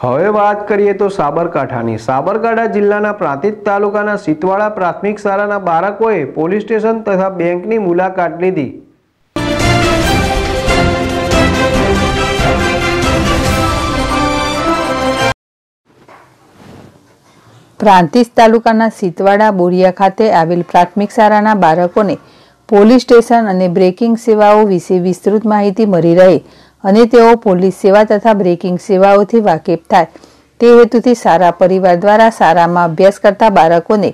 હવે વાત કરીએ તો સાબરકાંઠાની સાબરકાંઠા જિલ્લાના પ્રાંતિજ તાલુકાના સિતવાડા પ્રાથમિક શાળાના બાળકોએ પોલીસ સ્ટેશન તથા બેંકની મુલાકાત લીધી પ્રાંતિજ તાલુકાના સિતવાડા બોરિયા ખાતે આવેલ પ્રાથમિક શાળાના બાળકોને પોલીસ સ્ટેશન અને બ્રેકિંગ સેવાઓ વિશે વિસ્તૃત માહિતી મળી રહે અને તેઓ પોલીસ સેવા તથા બ્રેકિંગ સેવાઓથી વાકેફ થાય તે હેતુથી સારા પરિવાર દ્વારા સારામાં અભ્યાસ કરતા બાળકોને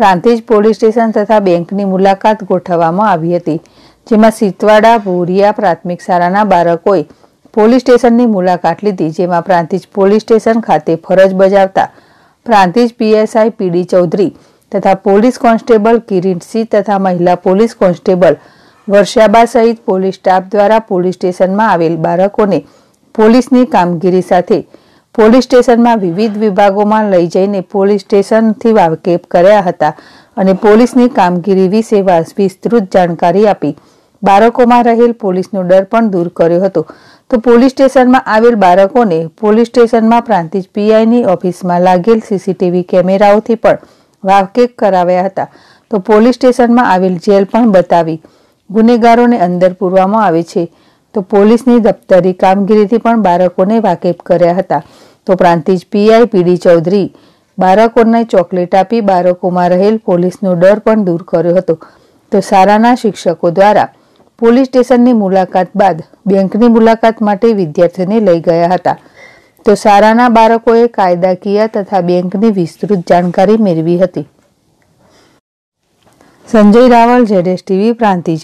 પ્રાંતિજ પોલીસ સ્ટેશન તથા બેંકની મુલાકાત ગોઠવવામાં આવી હતી જેમાં સીતવાડા ભોરિયા પ્રાથમિક શાળાના બાળકોએ પોલીસ સ્ટેશનની મુલાકાત લીધી જેમાં પ્રાંતિજ પોલીસ સ્ટેશન ખાતે ફરજ બજાવતા પ્રાંતિજ પીએસઆઈ પીડી ચૌધરી તથા પોલીસ કોન્સ્ટેબલ કિરીટસિંહ તથા મહિલા પોલીસ કોન્સ્ટેબલ વર્ષાબા સહિત પોલીસ સ્ટાફ દ્વારા પોલીસ સ્ટેશનમાં આવેલ બાળકોને પોલીસની કામગીરી સાથે પોલીસ સ્ટેશનમાં વિવિધ વિભાગોમાં લઈ જઈને પોલીસ સ્ટેશનથી વાકેફ કર્યા હતા અને પોલીસની કામગીરી વિશે વિસ્તૃત જાણકારી આપી બાળકોમાં રહેલ પોલીસનો ડર પણ દૂર કર્યો હતો તો પોલીસ સ્ટેશનમાં આવેલ બાળકોને પોલીસ સ્ટેશનમાં પ્રાંતિજ પીઆઈની ઓફિસમાં લાગેલ સીસીટીવી કેમેરાઓથી પણ વાકેફ કરાવ્યા હતા તો પોલીસ સ્ટેશનમાં આવેલ જેલ પણ બતાવી ગુનેગારોને અંદર પૂરવામાં આવે છે તો પોલીસની દફતરી કામગીરીથી પણ બાળકોને વાકેફ કર્યા હતા તો પ્રાંતિજ પીઆઈ પીડી ચૌધરી બાળકોને ચોકલેટ આપી બાળકોમાં રહેલ પોલીસનો ડર પણ દૂર કર્યો હતો તો શાળાના શિક્ષકો દ્વારા પોલીસ સ્ટેશનની મુલાકાત બાદ બેંકની મુલાકાત માટે વિદ્યાર્થીને લઈ ગયા હતા તો શાળાના બાળકોએ કાયદાકીય તથા બેંકની વિસ્તૃત જાણકારી મેળવી હતી સંજય રાવલ જેડેશ ટીવી પ્રાંતિજ